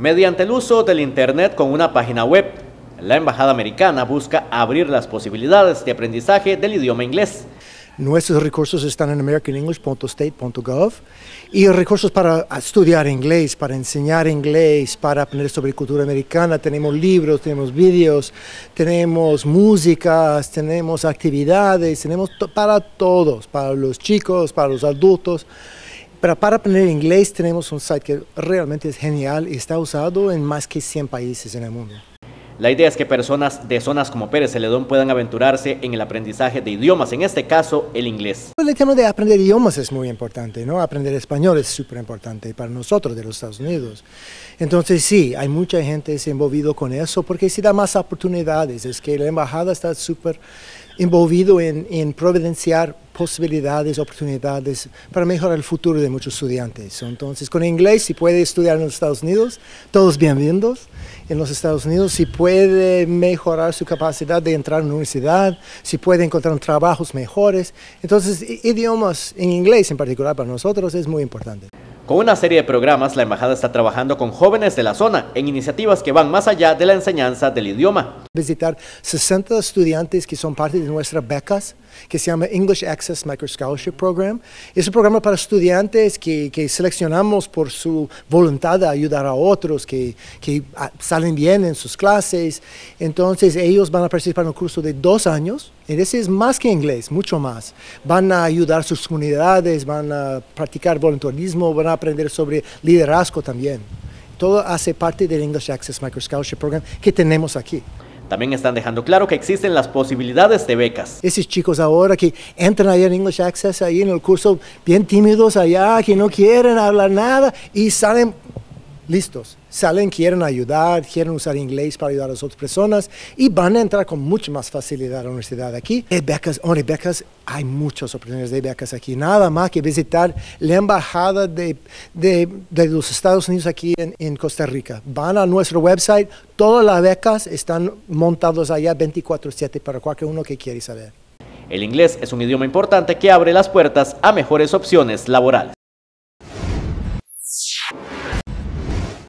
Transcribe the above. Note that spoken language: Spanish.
Mediante el uso del Internet con una página web, la Embajada Americana busca abrir las posibilidades de aprendizaje del idioma inglés. Nuestros recursos están en americanenglish.state.gov y recursos para estudiar inglés, para enseñar inglés, para aprender sobre cultura americana. Tenemos libros, tenemos vídeos, tenemos músicas, tenemos actividades, tenemos para todos, para los chicos, para los adultos. Pero para aprender inglés tenemos un site que realmente es genial y está usado en más que 100 países en el mundo. La idea es que personas de zonas como Pérez Celedón puedan aventurarse en el aprendizaje de idiomas, en este caso el inglés. Pues el tema de aprender idiomas es muy importante, ¿no? Aprender español es súper importante para nosotros de los Estados Unidos. Entonces sí, hay mucha gente envolvida con eso porque sí da más oportunidades. Es que la embajada está súper envolvido en, en providenciar posibilidades, oportunidades para mejorar el futuro de muchos estudiantes. Entonces, con inglés, si puede estudiar en los Estados Unidos, todos bienvenidos en los Estados Unidos, si puede mejorar su capacidad de entrar a la universidad, si puede encontrar trabajos mejores. Entonces, idiomas en inglés en particular para nosotros es muy importante. Con una serie de programas, la Embajada está trabajando con jóvenes de la zona en iniciativas que van más allá de la enseñanza del idioma visitar 60 estudiantes que son parte de nuestras becas, que se llama English Access Micro Scholarship Program. Es un programa para estudiantes que, seleccionamos por su voluntad de ayudar a otros, que, ah, salen bien en sus clases. Entonces ellos van a participar en un curso de dos años. y Ese es más que inglés, mucho más. Van a ayudar a sus comunidades, van a practicar voluntarismo, van a aprender sobre liderazgo también. Todo hace parte del English Access Micro Scholarship Program que tenemos aquí. También están dejando claro que existen las posibilidades de becas. Esos chicos ahora que entran ahí en English Access, ahí en el curso, bien tímidos allá, que no quieren hablar nada y salen listos. Salen, quieren ayudar, quieren usar inglés para ayudar a otras personas y van a entrar con mucha más facilidad a la universidad aquí. Hay becas, oh, becas, hay muchas oportunidades de becas aquí. Nada más que visitar la embajada de, de, los Estados Unidos aquí en, en, Costa Rica. Van a nuestro website, todas las becas están montadas allá 24/7 para cualquier uno que quiera saber. El inglés es un idioma importante que abre las puertas a mejores opciones laborales.